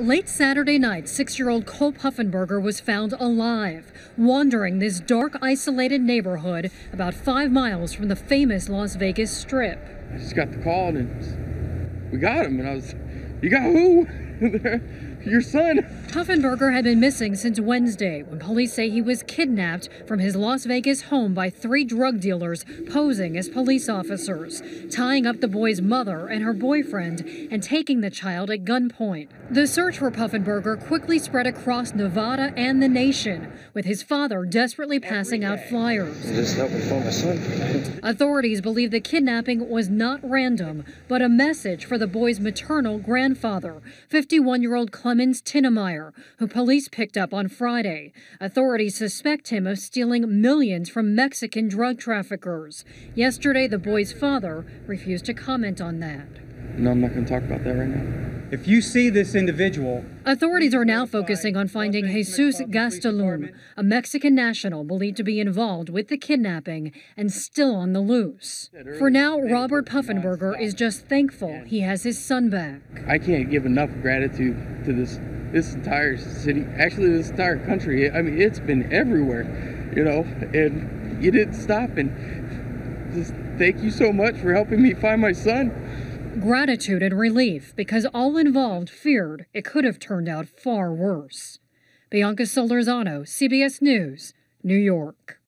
Late Saturday night, six-year-old Cole Puffenberger was found alive, wandering this dark, isolated neighborhood about five miles from the famous Las Vegas Strip. I just got the call and we got him, and I was, you got who? Your son. Hoffenberger had been missing since Wednesday when police say he was kidnapped from his Las Vegas home by three drug dealers posing as police officers, tying up the boy's mother and her boyfriend and taking the child at gunpoint. The search for Puffenberger quickly spread across Nevada and the nation, with his father desperately passing out flyers. Just for my son. Authorities believe the kidnapping was not random, but a message for the boy's maternal grandfather. 51 year old Clemens Tinnemeyer, who police picked up on Friday. Authorities suspect him of stealing millions from Mexican drug traffickers. Yesterday, the boy's father refused to comment on that. No, I'm not going to talk about that right now. If you see this individual, authorities are now focusing on finding Jesus Gastelum, a Mexican national believed to be involved with the kidnapping and still on the loose. For now, Robert Puffenberger is just thankful he has his son back. I can't give enough gratitude to this this entire city, actually this entire country. I mean, it's been everywhere, you know, and you didn't stop and just thank you so much for helping me find my son. Gratitude and relief because all involved feared it could have turned out far worse. Bianca Solorzano, CBS News, New York.